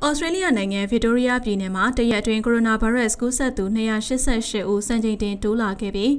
။ဩစတြေးလျနိုင်ငံဗစ်တိုးရီးယားပြည်နယ်မှာတရက်အတွင်းကိုရိုနာဗိုင်းရပ်စ်ကူးစက်သူ288ဦးစံချိန်တင်တိုးလာခဲ့ပြီး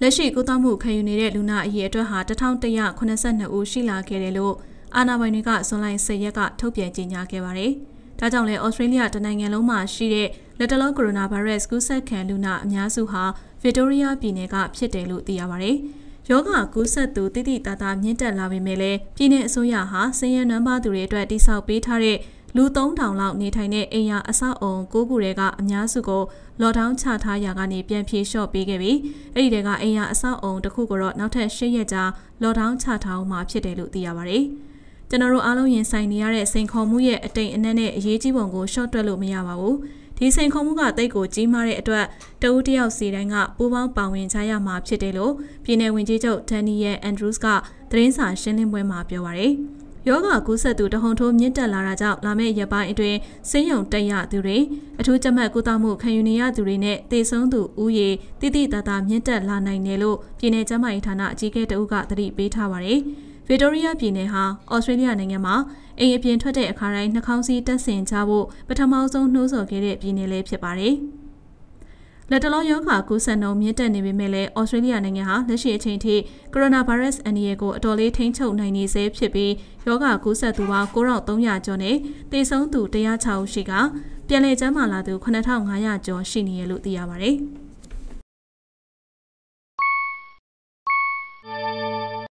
လက်ရှိကုသမှုခံယူနေတဲ့လူနာအရေအတွက်ဟာ1182ဦးရှိလာခဲ့တယ်လို့အာဏာပိုင်တွေကဇွန်လ10ရက်ကထုတ်ပြန်ကြေညာခဲ့ပါတယ်။ဒါကြောင့်လဲဩစတြေးလျတနိုင်ငံလုံးမှာရှိတဲ့လက်တလောကိုရိုနာဗိုင်းရပ်စ်ကူးစက်ခံလူနာအများစုဟာဗစ်တိုးရီးယားပြည်နယ်ကဖြစ်တယ်လို့သိရပါတယ်။ယောဂကူးစက်သူတိတိတသားမြင့်တက်လာပေမဲ့လည်းပြည်내အစိုးရဟာဆင်းရဲနွမ်းပါသူတွေအတွက်တိစောက်ပေးထားတဲ့လူ3000လောက်နေထိုင်တဲ့အိမ်ယာအဆောက်အုံ9ခုထဲကအများစုကိုလော်ဒေါင်းချထားရာကနေပြန်ဖြေလျှော့ပေးခဲ့ပြီးအဲ့ဒီတဲကအိမ်ယာအဆောက်အုံတစ်ခုကိုတော့နောက်ထပ်၈ရက်ကြာလော်ဒေါင်းချထားမှာဖြစ်တယ်လို့သိရပါတယ်။ကျွန်တော်တို့အားလုံးရင်ဆိုင်နေရတဲ့စိန်ခေါ်မှုရဲ့အတိမ်အနက်နဲ့အရေးကြီးပုံကိုရှော့တွက်လို့မရပါဘူး။ဒီစိန်ခေါ်မှုကတိတ်ကိုကြီးမားတဲ့အတွက်တဦးတယောက်စီတိုင်းကပူးပေါင်းပါဝင်ကြရမှာဖြစ်တယ်လို့ပြည်내ဝန်ကြီးချုပ်ဒန်နီယယ်အန်ဒရူးစ်ကသတင်းစာရှင်းလင်းပွဲမှာပြောပါရယ်။ရောဂါကူးစက်သူတဟုန်ထိုးမြင့်တက်လာတာကြောင့်လာမယ့်ရက်ပိုင်းအတွင်းဆင်းရုံတက်ရသူတွေအထူးကြမတ်ကုသမှုခံယူနေရသူတွေနဲ့တေဆုံးသူဦးရေတိတိတသားမြင့်တက်လာနိုင်တယ်လို့ပြည်내ကျန်းမာရေးဌာနအကြီးအကဲတဦးကသတိပေးထားပါတယ်ဗစ်တိုးရီးယားပြည်နယ်ဟာဩစတြေးလျနိုင်ငံမှာအိမ်အပြင်ထွက်တဲ့အခါတိုင်းနှာခေါင်းစည်းတပ်ဆင်ကြဖို့ပထမဆုံးနှိုးဆော်ခဲ့တဲ့ပြည်နယ်လည်းဖြစ်ပါတယ်။လက်တလောရောဂါကူးစက်နှုန်းမြင့်တက်နေပေမဲ့လည်းဩစတြေးလျနိုင်ငံဟာလက်ရှိအချိန်ထိကိုရိုနာဗိုင်းရပ်စ်အန္တရာယ်ကိုအတော်လေးထိန်းချုပ်နိုင်နေဆဲဖြစ်ပြီးရောဂါကူးစက်သူပေါင်း9300ကျော်နဲ့သေဆုံးသူ106ဦးရှိကပြန်လည်ကျန်းမာလာသူ9500ကျော်ရှိနေရလို့သိရပါဗျ။